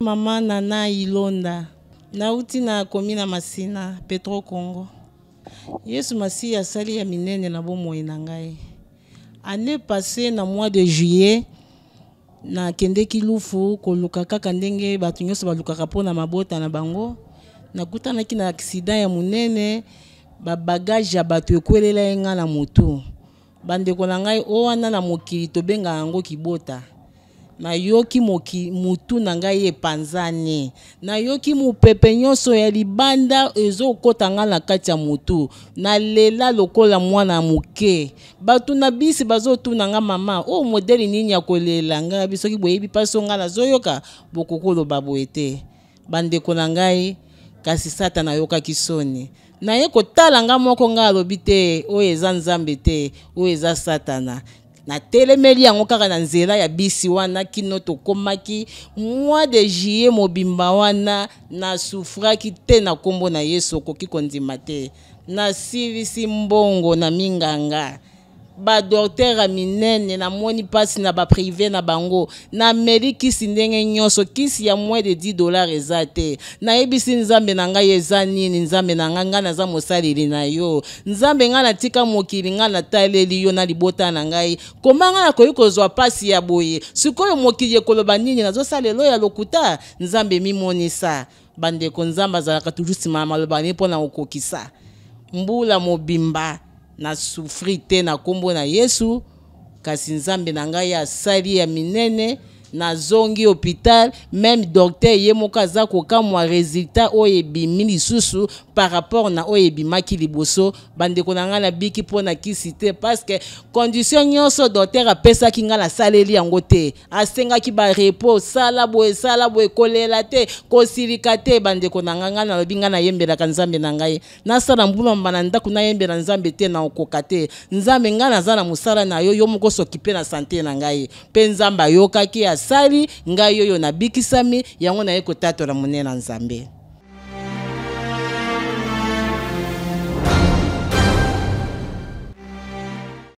mama nana ilonda nauti na komi na masina petro congo yesu masihi asali ya minene na bomoi na ngai ane passe na mois de juillet nakendeki lufu koluka kaka ndenge bato nyonso balukaka mpona mabota na bango nakutanaki na aksida ya monene babagage ya bato ekwelela ye nga na motu bandeko na ngai o wana na mokili tobengaka yango kibota nayoki moki mutu na ngai epanza nie nayoki mopepe nyonso ya libanda ezokɔta ngai na kati ya motu nalela lokola mwana moke bato na bisi bazotuna ngai mama o oh, modele nini ya kolela ngai na bisoki boyebi mpaso ngai nazoyoka bokokoloba boye te bandeko na ngai kasi sata nayokaki soni naye kotala ngai moko ngai alobi te oyo eza nzambe te oyo eza satana natelemeli yango kaka na nzela ya bisi wana kino tokomaki mwa de juye mobimba wana nasufraki te na nkombo na yesu okoki kondima te nasilisi mbongo na minganga badoktere a minene pas si na privé na bango on kisi ndenge nyoso kisi ya moins de 10 dollars dollars. na ebisi nzambe na ngai eza nini nzambe na nga na mosaleli na yo nzambe ngai tika mokili na nataleli yo na libota na ngai komanga na nakoki kozwa pasi ya boye sikoyo mokili na nini salelo ya lokuta nzambe mi bandeko sa bande toujours katujusi mama le pona mbula mobimba na sufri te na nkombo na yesu kasi nzambe na ngai asali ya minene na zongi hôpital même docteur ye ka aza kokamwa résultat oyo ebimi susu par rapport na oyo boso liboso bandeko na biki pona ki na parce que condition nyonso docteur apesaki ngai nasaleli yango te ba repos sala boe sala boe kolela te kosilika te bandeko na na ngai kanzambe ngai Na nzambe na ngai nasala na yembe na nzambe te na okokate te nzambe zala za na musala na yo yo moko kipe na sante na ngai yokaki as basali ngai oyo nabikisami yango naye kotatola monene na nzambe